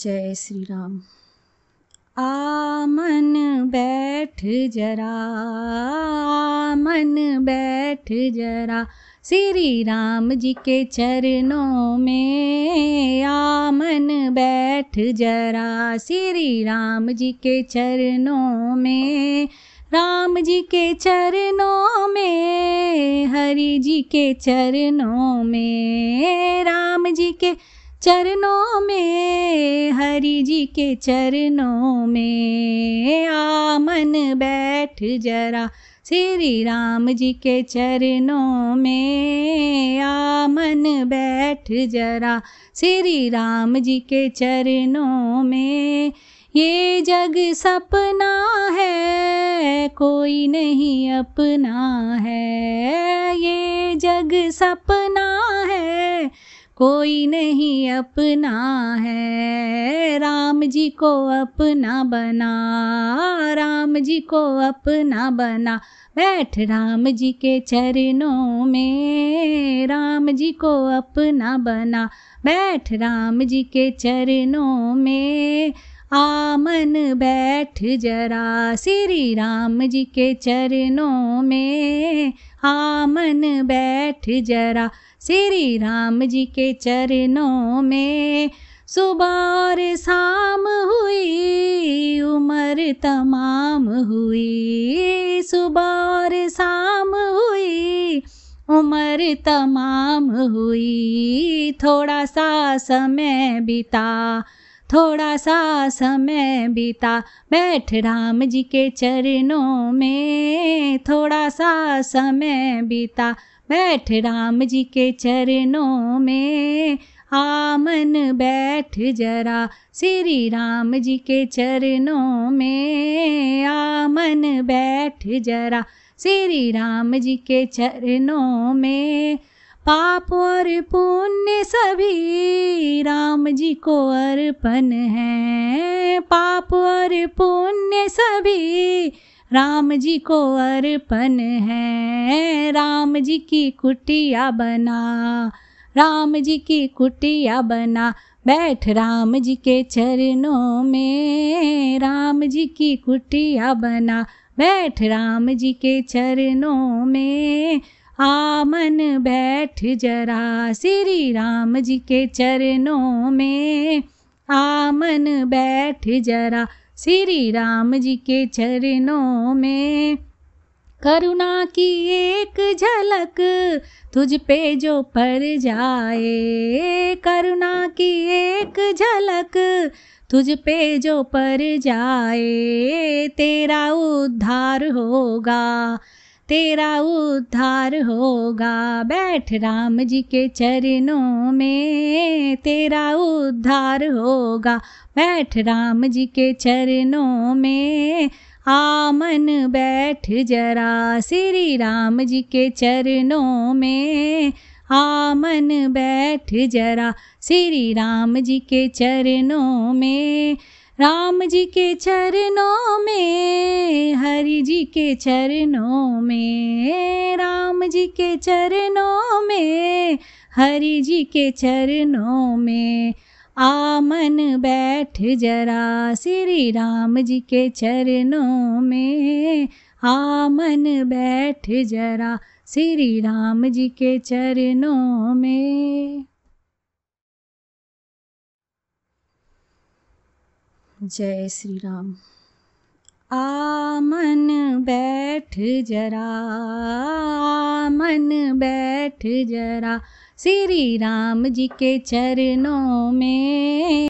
जय श्री राम आमन बैठ जरा आमन बैठ जरा श्री राम जी के चरणों में आमन बैठ जरा श्री राम जी के चरणों में राम जी के चरणों में हरि जी के चरणों में राम जी के चरणों में जी के चरणों में आमन बैठ जरा श्री राम जी के चरणों में आमन बैठ जरा श्री राम जी के चरणों में ये जग सपना है कोई नहीं अपना है ये जग सपना है कोई नहीं अपना है राम जी को अपना बना राम जी को अपना बना बैठ राम जी के चरणों में राम जी को अपना बना बैठ राम जी के चरणों में आमन बैठ जरा श्री राम जी के चरणों में आमन बैठ जरा श्री राम जी के चरणों में सुबह और शाम हुई उम्र तमाम हुई सुबह और शाम हुई उम्र तमाम हुई थोड़ा सा समय बिता थोड़ा सा समय बिता बैठ राम जी के चरणों में थोड़ा सा समय बिता बैठ राम जी के चरणों में आमन बैठ जरा श्री राम जी के चरणों में आमन बैठ जरा श्री राम जी के चरणों में पाप और पुण्य सभी राम जी को अर्पण है पाप और पुण्य सभी राम जी को अर्पण है राम जी की कुटिया बना राम जी की कुटिया बना बैठ राम जी के चरणों में राम जी की कुटिया बना बैठ राम जी के चरणों में आमन बैठ जरा श्री राम जी के चरणों में आमन बैठ जरा श्री राम जी के चरणों में करुणा की एक झलक तुझ पे जो पड़ जाए करुणा की एक झलक तुझ पे जो पड़ जाए तेरा उद्धार होगा तेरा उद्धार होगा बैठ राम जी के चरणों में तेरा उद्धार होगा बैठ राम जी के चरणों में आमन बैठ जरा श्री राम जी के चरणों में आमन बैठ जरा श्री राम जी के चरणों में राम जी के चरणों में हरि जी के चरणों में राम जी के चरणों में हरि जी के चरणों में आमन बैठ जरा श्री राम जी के चरणों में आमन बैठ जरा श्री राम जी के चरणों में जय श्री राम आमन बैठ जरा आमन बैठ जरा श्री राम जी के चरणों में